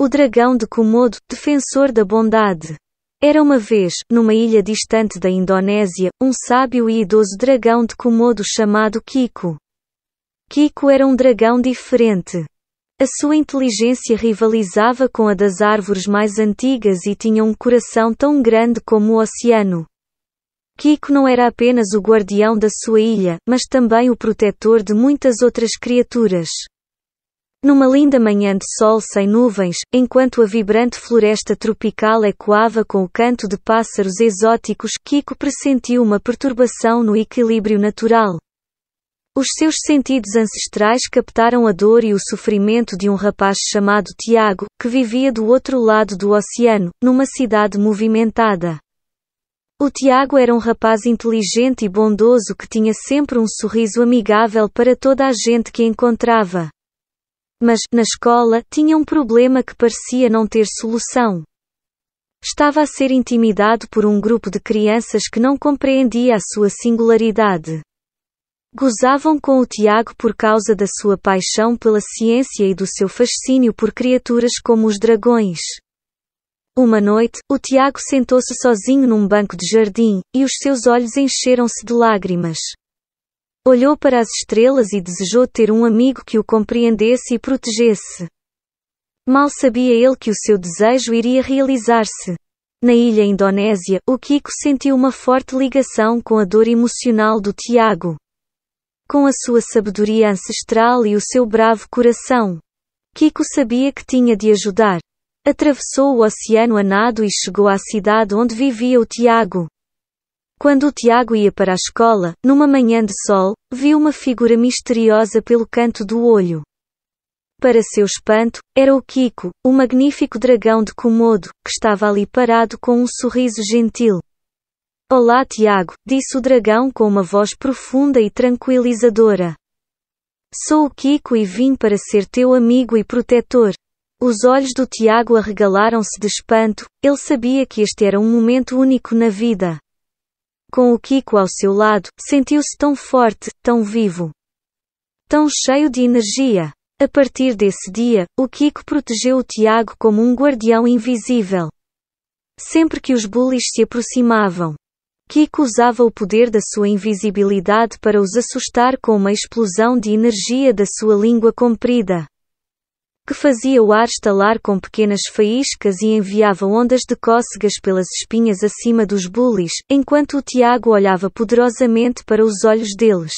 O dragão de Komodo, defensor da bondade. Era uma vez, numa ilha distante da Indonésia, um sábio e idoso dragão de Komodo chamado Kiko. Kiko era um dragão diferente. A sua inteligência rivalizava com a das árvores mais antigas e tinha um coração tão grande como o oceano. Kiko não era apenas o guardião da sua ilha, mas também o protetor de muitas outras criaturas. Numa linda manhã de sol sem nuvens, enquanto a vibrante floresta tropical ecoava com o canto de pássaros exóticos, Kiko pressentiu uma perturbação no equilíbrio natural. Os seus sentidos ancestrais captaram a dor e o sofrimento de um rapaz chamado Tiago, que vivia do outro lado do oceano, numa cidade movimentada. O Tiago era um rapaz inteligente e bondoso que tinha sempre um sorriso amigável para toda a gente que encontrava. Mas, na escola, tinha um problema que parecia não ter solução. Estava a ser intimidado por um grupo de crianças que não compreendia a sua singularidade. Gozavam com o Tiago por causa da sua paixão pela ciência e do seu fascínio por criaturas como os dragões. Uma noite, o Tiago sentou-se sozinho num banco de jardim, e os seus olhos encheram-se de lágrimas. Olhou para as estrelas e desejou ter um amigo que o compreendesse e protegesse. Mal sabia ele que o seu desejo iria realizar-se. Na ilha Indonésia, o Kiko sentiu uma forte ligação com a dor emocional do Tiago. Com a sua sabedoria ancestral e o seu bravo coração, Kiko sabia que tinha de ajudar. Atravessou o oceano a nado e chegou à cidade onde vivia o Tiago. Quando o Tiago ia para a escola, numa manhã de sol, viu uma figura misteriosa pelo canto do olho. Para seu espanto, era o Kiko, o magnífico dragão de Komodo, que estava ali parado com um sorriso gentil. Olá Tiago, disse o dragão com uma voz profunda e tranquilizadora. Sou o Kiko e vim para ser teu amigo e protetor. Os olhos do Tiago arregalaram-se de espanto, ele sabia que este era um momento único na vida. Com o Kiko ao seu lado, sentiu-se tão forte, tão vivo, tão cheio de energia. A partir desse dia, o Kiko protegeu o Tiago como um guardião invisível. Sempre que os bullies se aproximavam, Kiko usava o poder da sua invisibilidade para os assustar com uma explosão de energia da sua língua comprida que fazia o ar estalar com pequenas faíscas e enviava ondas de cócegas pelas espinhas acima dos bulis, enquanto o Tiago olhava poderosamente para os olhos deles.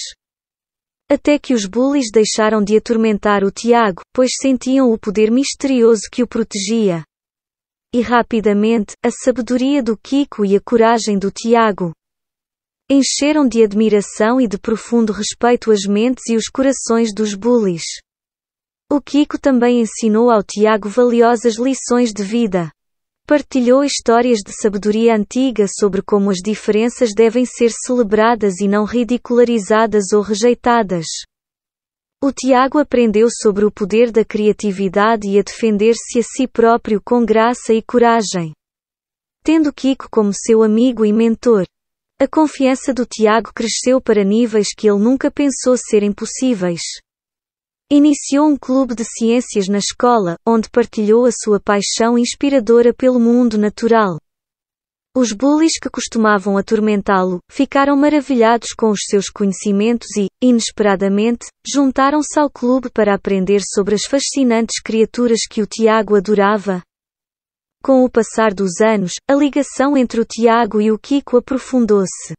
Até que os bulis deixaram de atormentar o Tiago, pois sentiam o poder misterioso que o protegia. E rapidamente, a sabedoria do Kiko e a coragem do Tiago, encheram de admiração e de profundo respeito as mentes e os corações dos bullies. O Kiko também ensinou ao Tiago valiosas lições de vida. Partilhou histórias de sabedoria antiga sobre como as diferenças devem ser celebradas e não ridicularizadas ou rejeitadas. O Tiago aprendeu sobre o poder da criatividade e a defender-se a si próprio com graça e coragem. Tendo Kiko como seu amigo e mentor, a confiança do Tiago cresceu para níveis que ele nunca pensou serem possíveis. Iniciou um clube de ciências na escola, onde partilhou a sua paixão inspiradora pelo mundo natural. Os bullies que costumavam atormentá-lo ficaram maravilhados com os seus conhecimentos e, inesperadamente, juntaram-se ao clube para aprender sobre as fascinantes criaturas que o Tiago adorava. Com o passar dos anos, a ligação entre o Tiago e o Kiko aprofundou-se.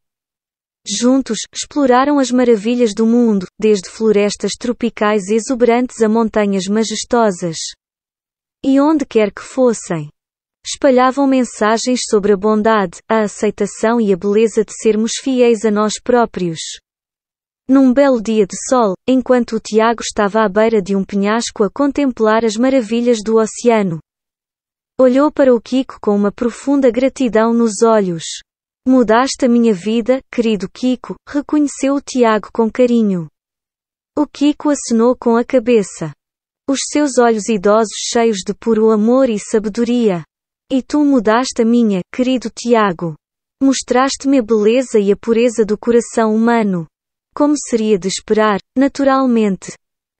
Juntos, exploraram as maravilhas do mundo, desde florestas tropicais exuberantes a montanhas majestosas. E onde quer que fossem, espalhavam mensagens sobre a bondade, a aceitação e a beleza de sermos fiéis a nós próprios. Num belo dia de sol, enquanto o Tiago estava à beira de um penhasco a contemplar as maravilhas do oceano, olhou para o Kiko com uma profunda gratidão nos olhos. Mudaste a minha vida, querido Kiko, reconheceu o Tiago com carinho. O Kiko acenou com a cabeça. Os seus olhos idosos cheios de puro amor e sabedoria. E tu mudaste a minha, querido Tiago. Mostraste-me a beleza e a pureza do coração humano. Como seria de esperar, naturalmente.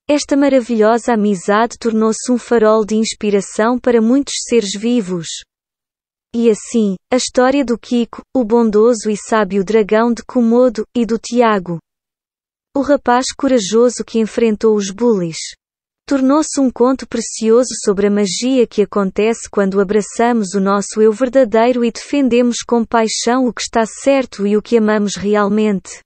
Esta maravilhosa amizade tornou-se um farol de inspiração para muitos seres vivos. E assim, a história do Kiko, o bondoso e sábio dragão de Komodo, e do Tiago. O rapaz corajoso que enfrentou os bullies. Tornou-se um conto precioso sobre a magia que acontece quando abraçamos o nosso eu verdadeiro e defendemos com paixão o que está certo e o que amamos realmente.